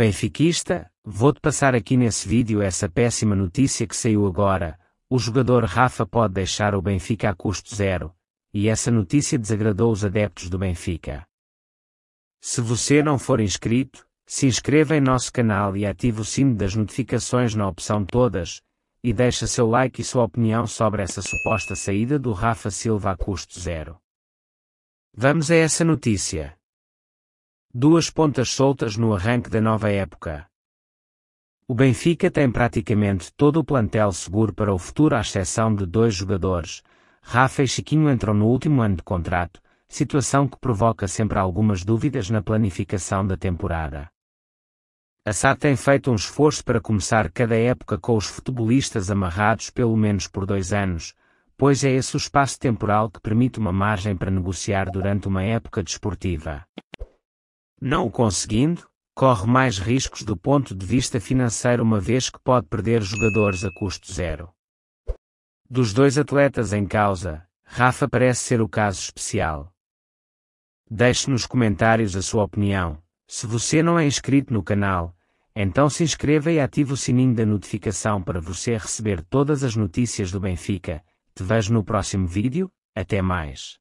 Benfiquista, vou-te passar aqui nesse vídeo essa péssima notícia que saiu agora, o jogador Rafa pode deixar o Benfica a custo zero, e essa notícia desagradou os adeptos do Benfica. Se você não for inscrito, se inscreva em nosso canal e ative o sino das notificações na opção Todas, e deixa seu like e sua opinião sobre essa suposta saída do Rafa Silva a custo zero. Vamos a essa notícia. Duas pontas soltas no arranque da nova época. O Benfica tem praticamente todo o plantel seguro para o futuro à exceção de dois jogadores. Rafa e Chiquinho entram no último ano de contrato, situação que provoca sempre algumas dúvidas na planificação da temporada. A SAD tem feito um esforço para começar cada época com os futebolistas amarrados pelo menos por dois anos, pois é esse o espaço temporal que permite uma margem para negociar durante uma época desportiva. Não o conseguindo, corre mais riscos do ponto de vista financeiro, uma vez que pode perder jogadores a custo zero. Dos dois atletas em causa, Rafa parece ser o caso especial. Deixe nos comentários a sua opinião. Se você não é inscrito no canal, então se inscreva e ative o sininho da notificação para você receber todas as notícias do Benfica. Te vejo no próximo vídeo, até mais.